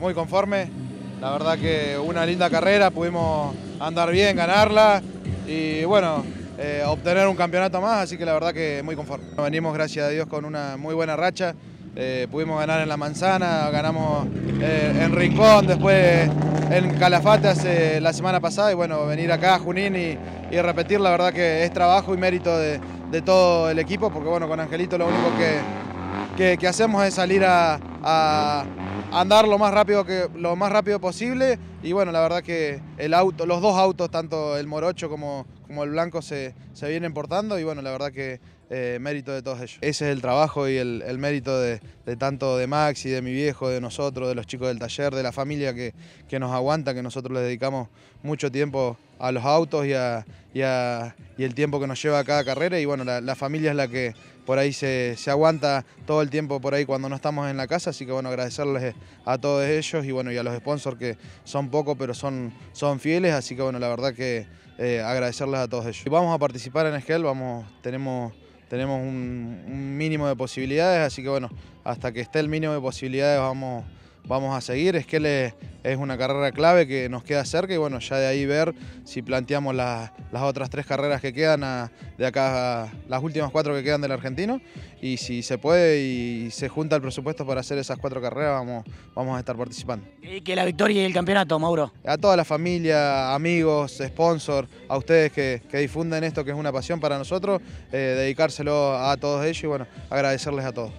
Muy conforme, la verdad que una linda carrera, pudimos andar bien, ganarla y bueno, eh, obtener un campeonato más, así que la verdad que muy conforme. Venimos, gracias a Dios, con una muy buena racha, eh, pudimos ganar en La Manzana, ganamos eh, en Rincón, después en Calafate la semana pasada y bueno, venir acá a Junín y, repetir, la verdad que es trabajo y mérito de, todo el equipo, porque bueno, con Angelito lo único que hacemos es salir a a andar lo más rápido que lo más rápido posible y bueno la verdad que el auto los dos autos tanto el morocho como, como el blanco se, se vienen portando y bueno la verdad que eh, mérito de todos ellos. Ese es el trabajo y el, mérito de, tanto de Max y de mi viejo, de nosotros, de los chicos del taller, de la familia que, que nos aguanta, que nosotros les dedicamos mucho tiempo a los autos y, el tiempo que nos lleva a cada carrera. Y bueno, la, familia es la que por ahí se, aguanta todo el tiempo por ahí cuando no estamos en la casa. Así que bueno, agradecerles a todos ellos y bueno, y a los sponsors que son pocos pero son, son fieles. Así que bueno, la verdad que eh, agradecerles a todos ellos. Y vamos a participar en Esquel, vamos, tenemos tenemos un, mínimo de posibilidades, así que bueno, hasta que esté el mínimo de posibilidades vamos, vamos a seguir. Es que le, es una carrera clave que nos queda cerca y bueno, ya de ahí ver si planteamos las otras tres carreras que quedan ah, de acá, las últimas cuatro que quedan del argentino y si se puede y se junta el presupuesto para hacer esas cuatro carreras vamos, vamos a estar participando. Y que la victoria y el campeonato, Mauro. A toda la familia, amigos, sponsor, a ustedes que, difunden esto que es una pasión para nosotros, eh, dedicárselo a todos ellos y bueno, agradecerles a todos.